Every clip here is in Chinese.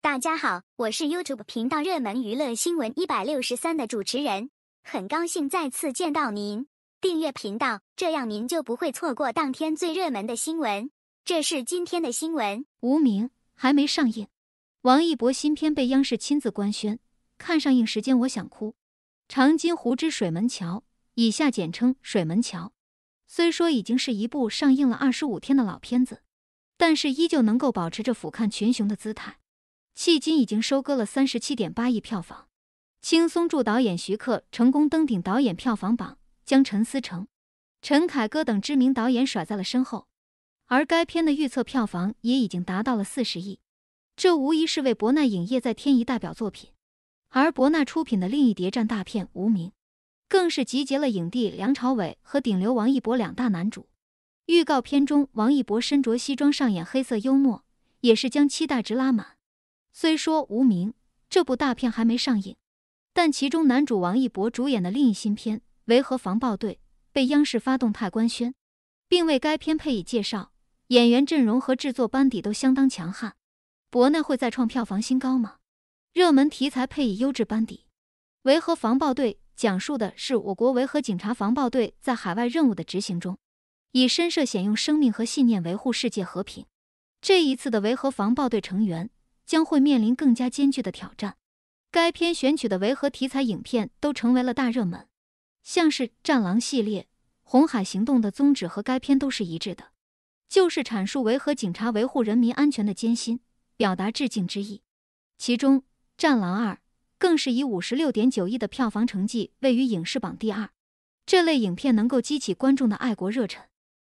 大家好，我是 YouTube 频道热门娱乐新闻一百六十三的主持人，很高兴再次见到您。订阅频道，这样您就不会错过当天最热门的新闻。这是今天的新闻：无名还没上映，王一博新片被央视亲自官宣，看上映时间我想哭。长津湖之水门桥（以下简称《水门桥》），虽说已经是一部上映了二十五天的老片子，但是依旧能够保持着俯瞰群雄的姿态。迄今已经收割了三十七点八亿票房，轻松助导演徐克成功登顶导演票房榜，将陈思诚、陈凯歌等知名导演甩在了身后。而该片的预测票房也已经达到了四十亿，这无疑是为博纳影业再添一代表作品。而博纳出品的另一谍战大片《无名》，更是集结了影帝梁朝伟和顶流王一博两大男主。预告片中，王一博身着西装上演黑色幽默，也是将期待值拉满。虽说《无名》这部大片还没上映，但其中男主王一博主演的另一新片《维和防暴队》被央视发动态官宣，并为该片配以介绍，演员阵容和制作班底都相当强悍。博纳会再创票房新高吗？热门题材配以优质班底，《维和防暴队》讲述的是我国维和警察防暴队在海外任务的执行中，以身涉险，用生命和信念维护世界和平。这一次的维和防暴队成员。将会面临更加艰巨的挑战。该片选取的维和题材影片都成为了大热门，像是《战狼》系列，《红海行动》的宗旨和该片都是一致的，就是阐述维和警察维护人民安全的艰辛，表达致敬之意。其中，《战狼二》更是以五十六点九亿的票房成绩位于影视榜第二。这类影片能够激起观众的爱国热忱，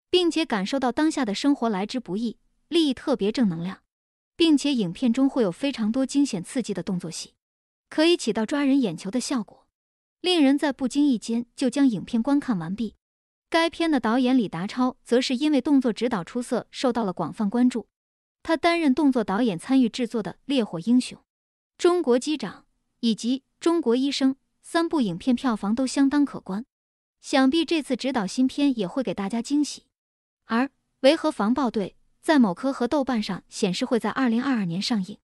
并且感受到当下的生活来之不易，利益特别正能量。并且影片中会有非常多惊险刺激的动作戏，可以起到抓人眼球的效果，令人在不经意间就将影片观看完毕。该片的导演李达超则是因为动作指导出色受到了广泛关注。他担任动作导演参与制作的《烈火英雄》《中国机长》以及《中国医生》三部影片票房都相当可观，想必这次指导新片也会给大家惊喜。而维和防暴队。在某科和豆瓣上显示会在二零二二年上映，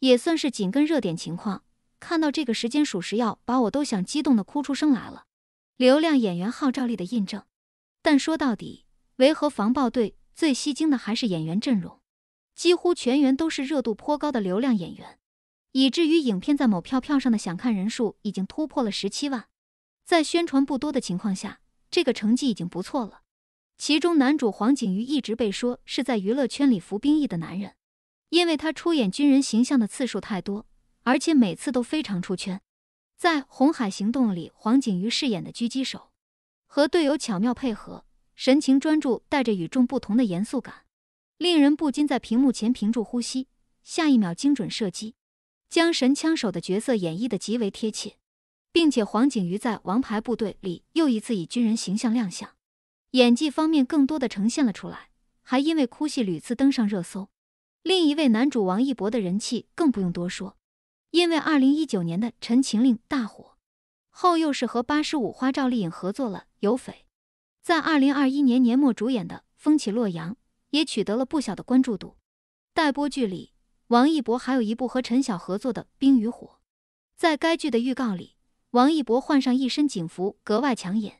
也算是紧跟热点情况。看到这个时间属实要把我都想激动的哭出声来了，流量演员号召力的印证。但说到底，《维和防暴队》最吸睛的还是演员阵容，几乎全员都是热度颇高的流量演员，以至于影片在某票票上的想看人数已经突破了十七万，在宣传不多的情况下，这个成绩已经不错了。其中，男主黄景瑜一直被说是在娱乐圈里服兵役的男人，因为他出演军人形象的次数太多，而且每次都非常出圈。在《红海行动》里，黄景瑜饰演的狙击手，和队友巧妙配合，神情专注，带着与众不同的严肃感，令人不禁在屏幕前屏住呼吸。下一秒精准射击，将神枪手的角色演绎的极为贴切，并且黄景瑜在《王牌部队》里又一次以军人形象亮相。演技方面更多的呈现了出来，还因为哭戏屡次登上热搜。另一位男主王一博的人气更不用多说，因为二零一九年的《陈情令》大火，后又是和八十五花赵丽颖合作了《有匪》，在二零二一年年末主演的《风起洛阳》也取得了不小的关注度。待播剧里，王一博还有一部和陈晓合作的《冰与火》，在该剧的预告里，王一博换上一身警服，格外抢眼。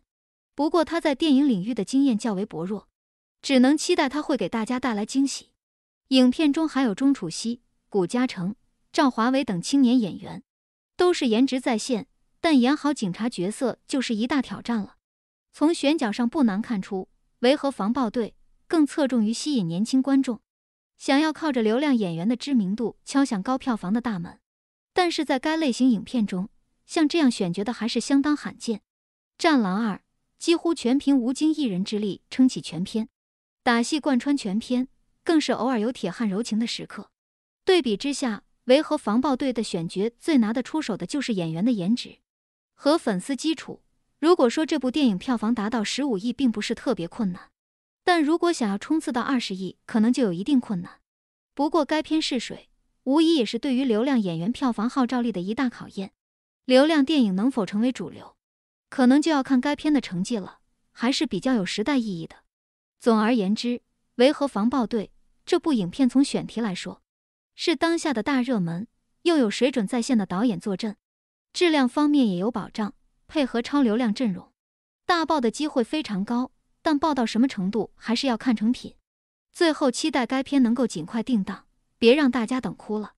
不过他在电影领域的经验较为薄弱，只能期待他会给大家带来惊喜。影片中还有钟楚曦、谷嘉诚、赵华为等青年演员，都是颜值在线，但演好警察角色就是一大挑战了。从选角上不难看出，《维和防暴队》更侧重于吸引年轻观众，想要靠着流量演员的知名度敲响高票房的大门。但是在该类型影片中，像这样选角的还是相当罕见，《战狼二》。几乎全凭吴京一人之力撑起全篇，打戏贯穿全篇，更是偶尔有铁汉柔情的时刻。对比之下，《维和防暴队》的选角最拿得出手的就是演员的颜值和粉丝基础。如果说这部电影票房达到十五亿并不是特别困难，但如果想要冲刺到二十亿，可能就有一定困难。不过该片试水，无疑也是对于流量演员票房号召力的一大考验。流量电影能否成为主流？可能就要看该片的成绩了，还是比较有时代意义的。总而言之，《维和防暴队》这部影片从选题来说，是当下的大热门，又有水准在线的导演坐镇，质量方面也有保障，配合超流量阵容，大爆的机会非常高。但爆到什么程度，还是要看成品。最后，期待该片能够尽快定档，别让大家等哭了。